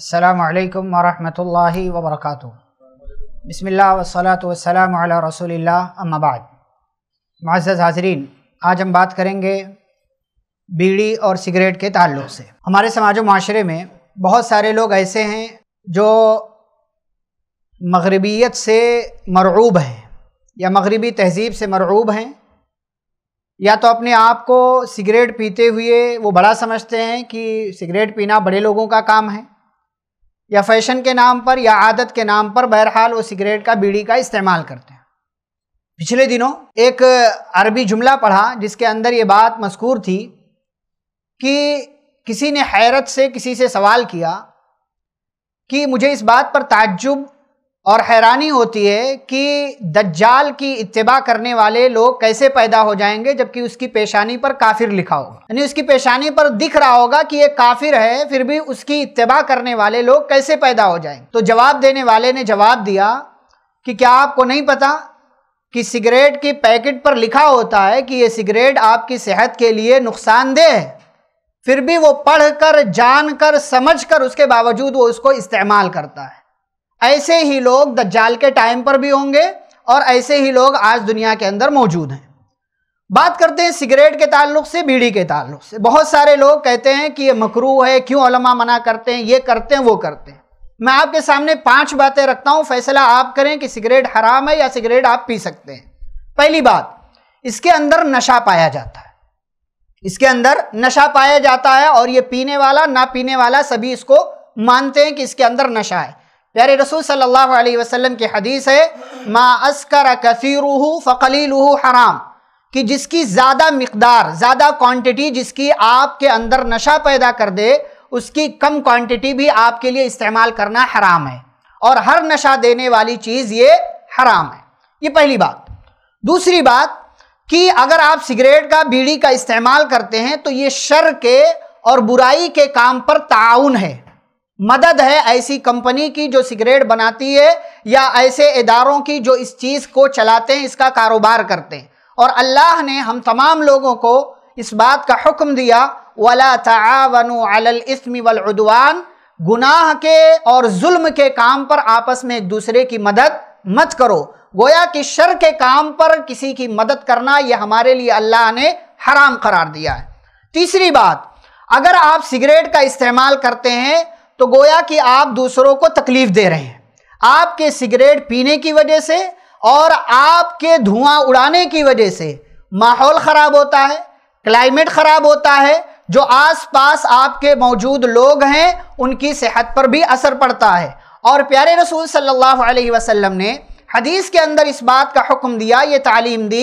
अल्लाम वरहमल वबरक बसमिल्ल वसलात वसलाम रसोल्ला अम्माबाद मज़ हाजरीन आज हम बात करेंगे बीड़ी और सिगरेट के ताल्लुक से हमारे समाज माशरे में बहुत सारे लोग ऐसे हैं जो मगरबियत से मरऊब हैं या मगरबी तहजीब से मरऊब हैं या तो अपने आप को सिगरेट पीते हुए वो बड़ा समझते हैं कि सिगरेट पीना बड़े लोगों का काम है या फैशन के नाम पर या आदत के नाम पर बहरहाल वो सिगरेट का बीड़ी का इस्तेमाल करते हैं पिछले दिनों एक अरबी जुमला पढ़ा जिसके अंदर ये बात मशकूर थी कि किसी ने हैरत से किसी से सवाल किया कि मुझे इस बात पर ताज्जुब और हैरानी होती है कि दज्जाल की इतबा करने वाले लोग कैसे पैदा हो जाएंगे जबकि उसकी पेशानी पर काफिर लिखा होगा यानी उसकी पेशानी पर दिख रहा होगा कि ये काफिर है फिर भी उसकी इतबा करने वाले लोग कैसे पैदा हो जाएंगे तो जवाब देने वाले ने जवाब दिया कि क्या आपको नहीं पता कि सिगरेट की पैकेट पर लिखा होता है कि ये सिगरेट आपकी सेहत के लिए नुकसानदेह है फिर भी वो पढ़ कर जान कर समझ कर उसके बावजूद वो उसको इस्तेमाल करता है ऐसे ही लोग दज्जाल के टाइम पर भी होंगे और ऐसे ही लोग आज दुनिया के अंदर मौजूद हैं बात करते हैं सिगरेट के ताल्लुक से बीड़ी के ताल्लुक से बहुत सारे लोग कहते हैं कि ये मकरू है क्यों अलमा मना करते हैं ये करते हैं वो करते हैं मैं आपके सामने पांच बातें रखता हूं फैसला आप करें कि सिगरेट हराम है या सिगरेट आप पी सकते हैं पहली बात इसके अंदर नशा पाया जाता है इसके अंदर नशा पाया जाता है और ये पीने वाला ना पीने वाला सभी इसको मानते हैं कि इसके अंदर नशा है प्यारे रसूल सल्लल्लाहु अलैहि वसल्लम की हदीस है मा अस्कर कसीरू फ़कलील हराम कि जिसकी ज़्यादा मकदार ज़्यादा क्वांटिटी जिसकी आपके अंदर नशा पैदा कर दे उसकी कम क्वांटिटी भी आपके लिए इस्तेमाल करना हराम है और हर नशा देने वाली चीज़ ये हराम है ये पहली बात दूसरी बात कि अगर आप सिगरेट का बीड़ी का इस्तेमाल करते हैं तो ये शर के और बुराई के काम पर ताउन है मदद है ऐसी कंपनी की जो सिगरेट बनाती है या ऐसे इदारों की जो इस चीज़ को चलाते हैं इसका कारोबार करते हैं और अल्लाह ने हम तमाम लोगों को इस बात का हुक्म दिया वला तावन अलस्म वलउदवान गुनाह के और जुल्म के काम पर आपस में एक दूसरे की मदद मत करो गोया कि शर के काम पर किसी की मदद करना यह हमारे लिए अल्लाह ने हराम करार दिया है तीसरी बात अगर आप सिगरेट का इस्तेमाल करते हैं तो गोया कि आप दूसरों को तकलीफ दे रहे हैं आपके सिगरेट पीने की वजह से और आपके धुआं उड़ाने की वजह से माहौल ख़राब होता है क्लाइमेट ख़राब होता है जो आसपास आपके मौजूद लोग हैं उनकी सेहत पर भी असर पड़ता है और प्यारे रसूल सल्लल्लाहु अलैहि वसल्लम ने हदीस के अंदर इस बात का हुक्म दिया ये तालीम दी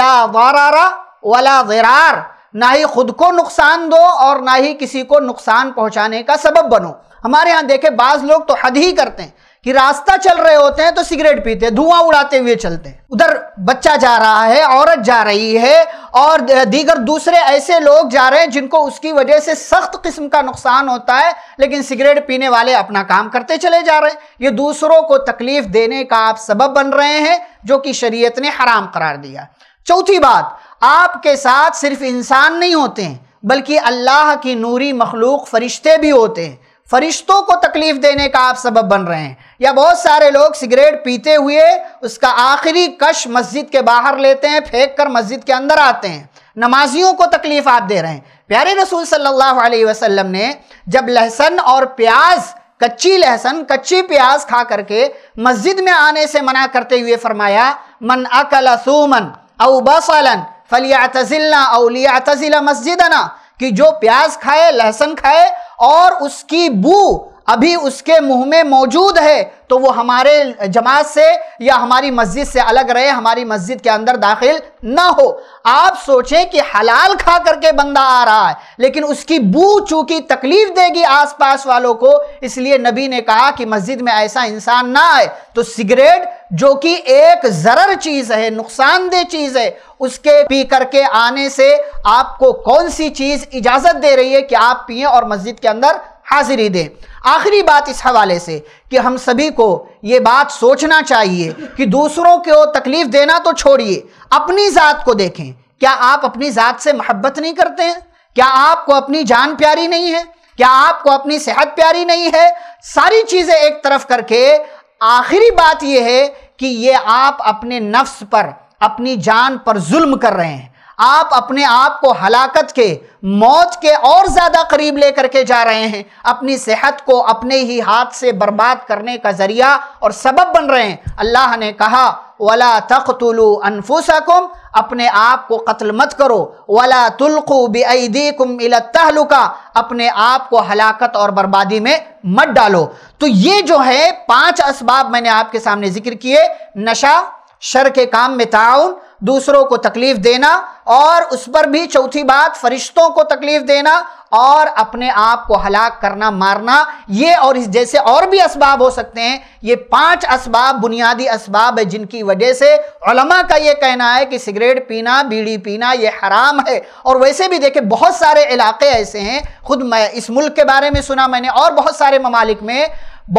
ला वारारा वला ज़रार ना ही खुद को नुकसान दो और ना ही किसी को नुकसान पहुँचाने का सबब बनो हमारे यहाँ देखे बाज लोग तो हद ही करते हैं कि रास्ता चल रहे होते हैं तो सिगरेट पीते हैं धुआं उड़ाते हुए चलते हैं उधर बच्चा जा रहा है औरत जा रही है और दीगर दूसरे ऐसे लोग जा रहे हैं जिनको उसकी वजह से सख्त किस्म का नुकसान होता है लेकिन सिगरेट पीने वाले अपना काम करते चले जा रहे हैं ये दूसरों को तकलीफ देने का आप सबब बन रहे हैं जो कि शरीयत ने हराम करार दिया चौथी बात आपके साथ सिर्फ इंसान नहीं होते हैं बल्कि अल्लाह की नूरी मखलूक फरिश्ते भी होते हैं फरिश्तों को तकलीफ देने का आप सबब बन रहे हैं या बहुत सारे लोग सिगरेट पीते हुए उसका आखिरी कश मस्जिद के बाहर लेते हैं फेंक कर मस्जिद के अंदर आते हैं नमाजियों को तकलीफ आप दे रहे हैं प्यारे रसूल सल्लल्लाहु अलैहि वसल्लम ने जब लहसन और प्याज कच्ची लहसन कच्ची प्याज खा करके मस्जिद में आने से मना करते हुए फरमाया मन अकल सूमन औ बसलन फलिया तजिलना औलिया तजिला मस्जिदना कि जो प्याज खाए लहसन खाए और उसकी बू अभी उसके मुंह में मौजूद है तो वो हमारे जमात से या हमारी मस्जिद से अलग रहे हमारी मस्जिद के अंदर दाखिल ना हो आप सोचें कि हलाल खा करके बंदा आ रहा है लेकिन उसकी बू चूंकि तकलीफ देगी आसपास वालों को इसलिए नबी ने कहा कि मस्जिद में ऐसा इंसान ना आए तो सिगरेट जो कि एक ज़रर चीज़ है नुकसानदेह चीज़ है उसके पी करके आने से आपको कौन सी चीज़ इजाज़त दे रही है कि आप पिए और मस्जिद के अंदर हाजिरी दें आखिरी बात इस हवाले से कि हम सभी को ये बात सोचना चाहिए कि दूसरों को तकलीफ़ देना तो छोड़िए अपनी ज़ात को देखें क्या आप अपनी ज़ात से मोहब्बत नहीं करते हैं क्या आपको अपनी जान प्यारी नहीं है क्या आपको अपनी सेहत प्यारी नहीं है सारी चीज़ें एक तरफ करके आखिरी बात यह है कि ये आप अपने नफ्स पर अपनी जान पर जुल्म कर रहे हैं आप अपने आप को हलाकत के मौत के और ज़्यादा करीब लेकर के जा रहे हैं अपनी सेहत को अपने ही हाथ से बर्बाद करने का ज़रिया और सबब बन रहे हैं अल्लाह ने कहा वला तख्तुलू अनफुसकुम अपने आप को कत्ल मत करो वला तुलकु बेदी कुम तहलुका अपने आप को हलाकत और बर्बादी में मत डालो तो ये जो है पांच इसबाब मैंने आपके सामने जिक्र किए नशा शर के काम में ताउन दूसरों को तकलीफ देना और उस पर भी चौथी बात फरिश्तों को तकलीफ देना और अपने आप को हलाक करना मारना ये और इस जैसे और भी इसबाब हो सकते हैं ये पांच इसबाब बुनियादी इसबाब है जिनकी वजह से उलमा का ये कहना है कि सिगरेट पीना बीड़ी पीना ये हराम है और वैसे भी देखे बहुत सारे इलाके ऐसे हैं खुद मैं इस मुल्क के बारे में सुना मैंने और बहुत सारे ममालिक में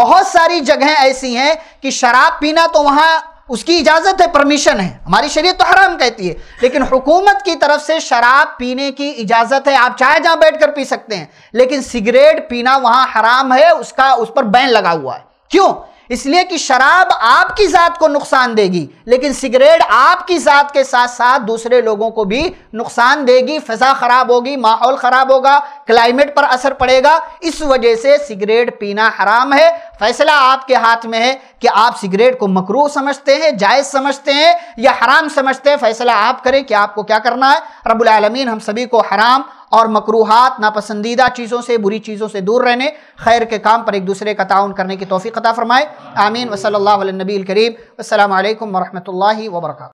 बहुत सारी जगहें ऐसी हैं कि शराब पीना तो वहाँ उसकी इजाज़त है परमिशन है हमारी शरीयत तो हराम कहती है लेकिन हुकूमत की तरफ से शराब पीने की इजाज़त है आप चाहे जहां बैठ कर पी सकते हैं लेकिन सिगरेट पीना वहां हराम है उसका उस पर बैन लगा हुआ है क्यों इसलिए कि शराब आपकी ज़ात को नुकसान देगी लेकिन सिगरेट आपकी ज़ात के साथ साथ दूसरे लोगों को भी नुकसान देगी फ़िज़ा ख़राब होगी माहौल ख़राब होगा क्लाइमेट पर असर पड़ेगा इस वजह से सिगरेट पीना हराम है फैसला आपके हाथ में है कि आप सिगरेट को मकरू समझते हैं जायज़ समझते हैं या हराम समझते हैं फैसला आप करें कि आपको क्या करना है रबालमीन हम सभी को हराम और मकरूहत नापसंदीदा चीज़ों से बुरी चीज़ों से दूर रहने खैर के काम पर एक दूसरे का ताउन करने की तोफ़ी कता फ़रमाए आमीन वसल नबी करीम असल वरहमल वर्का